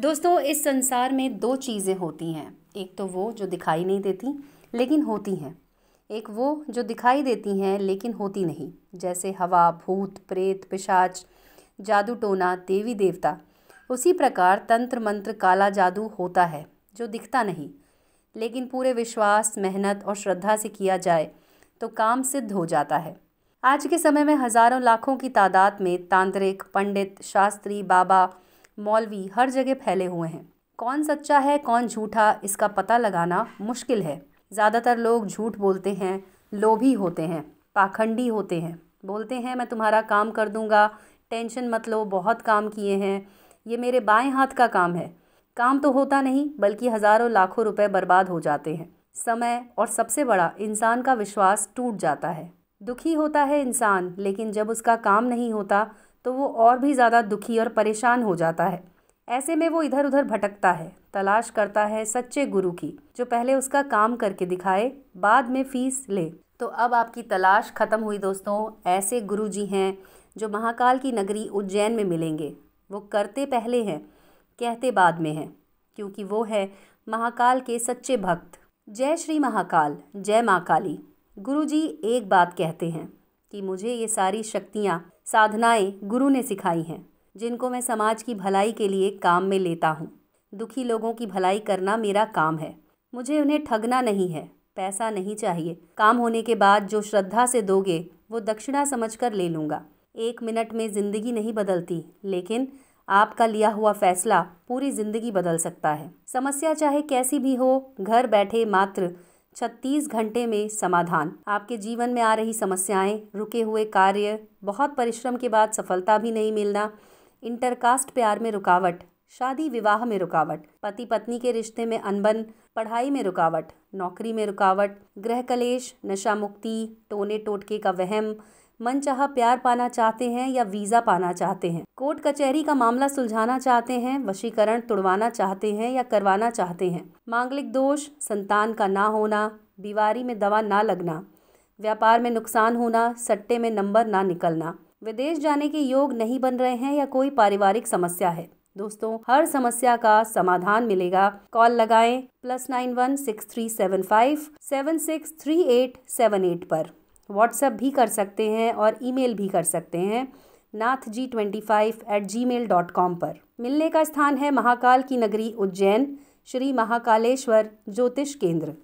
दोस्तों इस संसार में दो चीज़ें होती हैं एक तो वो जो दिखाई नहीं देती लेकिन होती हैं एक वो जो दिखाई देती हैं लेकिन होती नहीं जैसे हवा भूत प्रेत पिशाच जादू टोना देवी देवता उसी प्रकार तंत्र मंत्र काला जादू होता है जो दिखता नहीं लेकिन पूरे विश्वास मेहनत और श्रद्धा से किया जाए तो काम सिद्ध हो जाता है आज के समय में हज़ारों लाखों की तादाद में तांत्रिक पंडित शास्त्री बाबा मौलवी हर जगह फैले हुए हैं कौन सच्चा है कौन झूठा इसका पता लगाना मुश्किल है ज़्यादातर लोग झूठ बोलते हैं लोभी होते हैं पाखंडी होते हैं बोलते हैं मैं तुम्हारा काम कर दूँगा टेंशन मत लो बहुत काम किए हैं ये मेरे बाएं हाथ का काम है काम तो होता नहीं बल्कि हज़ारों लाखों रुपए बर्बाद हो जाते हैं समय और सबसे बड़ा इंसान का विश्वास टूट जाता है दुखी होता है इंसान लेकिन जब उसका काम नहीं होता तो वो और भी ज़्यादा दुखी और परेशान हो जाता है ऐसे में वो इधर उधर भटकता है तलाश करता है सच्चे गुरु की जो पहले उसका काम करके दिखाए बाद में फीस ले तो अब आपकी तलाश ख़त्म हुई दोस्तों ऐसे गुरु जी हैं जो महाकाल की नगरी उज्जैन में मिलेंगे वो करते पहले हैं कहते बाद में हैं क्योंकि वो है महाकाल के सच्चे भक्त जय श्री महाकाल जय माँ काली गुरु जी एक बात कहते हैं कि मुझे ये सारी शक्तियाँ साधनाएँ गुरु ने सिखाई हैं जिनको मैं समाज की भलाई के लिए काम में लेता हूँ दुखी लोगों की भलाई करना मेरा काम है मुझे उन्हें ठगना नहीं है पैसा नहीं चाहिए काम होने के बाद जो श्रद्धा से दोगे वो दक्षिणा समझ कर ले लूँगा एक मिनट में ज़िंदगी नहीं बदलती लेकिन आपका लिया हुआ फैसला पूरी ज़िंदगी बदल सकता है समस्या चाहे कैसी भी हो घर बैठे मात्र छत्तीस घंटे में समाधान आपके जीवन में आ रही समस्याएं, रुके हुए कार्य बहुत परिश्रम के बाद सफलता भी नहीं मिलना इंटरकास्ट प्यार में रुकावट शादी विवाह में रुकावट पति पत्नी के रिश्ते में अनबन पढ़ाई में रुकावट नौकरी में रुकावट गृह कलेश नशा मुक्ति टोने टोटके का वहम मनचाहा प्यार पाना चाहते हैं या वीज़ा पाना चाहते हैं कोर्ट कचहरी का मामला सुलझाना चाहते हैं वशीकरण तुड़वाना चाहते हैं या करवाना चाहते हैं मांगलिक दोष संतान का ना होना बीमारी में दवा ना लगना व्यापार में नुकसान होना सट्टे में नंबर ना निकलना विदेश जाने के योग नहीं बन रहे हैं या कोई पारिवारिक समस्या है दोस्तों हर समस्या का समाधान मिलेगा कॉल लगाएं plus nine one six three seven five seven six three eight seven eight पर व्हाट्सएप भी कर सकते हैं और ईमेल भी कर सकते हैं Nath ji twenty five eight G mail dot com पर मिलने का स्थान है महाकाल की नगरी उज्जैन श्री महाकालेश्वर ज्योतिष केंद्र